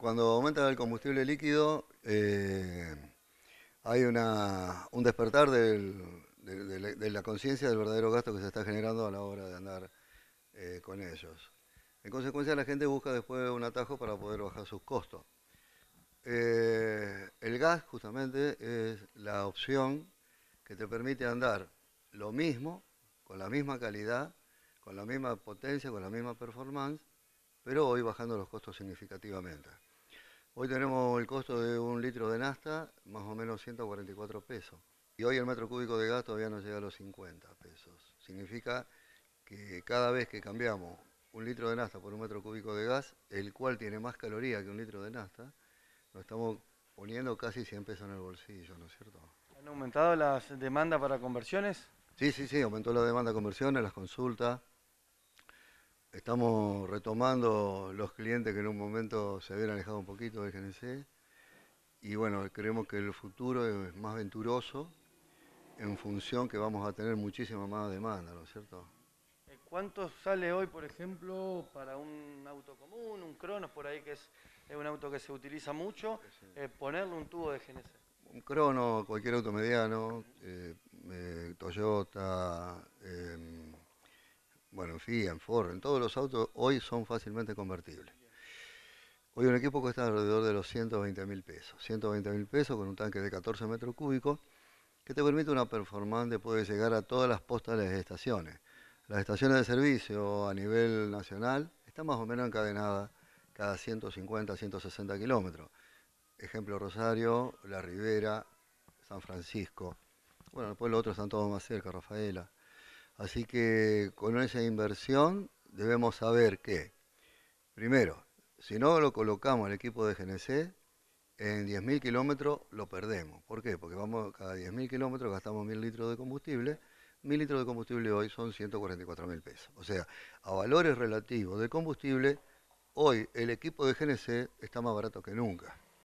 cuando aumenta el combustible líquido, eh, hay un despertar de, la, conciencia del verdadero gasto que se está generando a la hora de andar eh, con ellos. En consecuencia, la gente busca después un atajo para poder bajar sus costos. Eh, el gas, justamente, es la opción que te permite andar lo mismo, con la misma calidad, con la misma potencia, con la misma performance, pero hoy bajando los costos significativamente. Hoy tenemos el costo de un litro de nafta, más o menos 144 pesos. Y hoy el metro cúbico de gas todavía no llega a los 50 pesos. Significa que cada vez que cambiamos un litro de nafta por un metro cúbico de gas, el cual tiene más caloría que un litro de nafta, nos estamos poniendo casi 100 pesos en el bolsillo, ¿no es cierto? ¿Han aumentado las demandas para conversiones? Sí, sí, sí, aumentó la demanda de conversiones, las consultas. Estamos retomando los clientes que en un momento se habían alejado un poquito del GNC y bueno, creemos que el futuro es más venturoso en función que vamos a tener muchísima más demanda, ¿no es cierto? Eh, ¿Cuánto sale hoy, por ejemplo, para un auto común, un Cronos, por ahí que es, un auto que se utiliza mucho, eh, ponerle un tubo de GNC? Un Crono, cualquier auto mediano, eh, Toyota, em, bueno, en Fiat, en Ford, en todos los autos hoy son fácilmente convertibles. Hoy un equipo cuesta alrededor de los 120 mil pesos. 120 mil pesos con un tanque de 14 metros cúbicos que te permite una performance puede llegar a todas las postales de estaciones. Las estaciones de servicio a nivel nacional están más o menos encadenadas cada 150, 160 kilómetros. Ejemplo Rosario, La Ribera, San Francisco. Bueno, después los otros están todos más cerca, Rafaela. Así que con esa inversión debemos saber que, primero, si no lo colocamos el equipo de GNC, en 10.000 kilómetros lo perdemos. ¿Por qué? Porque vamos cada 10.000 kilómetros gastamos 1.000 litros de combustible. 1.000 litros de combustible hoy son 144.000 pesos. O sea, a valores relativos de combustible, hoy el equipo de GNC está más barato que nunca.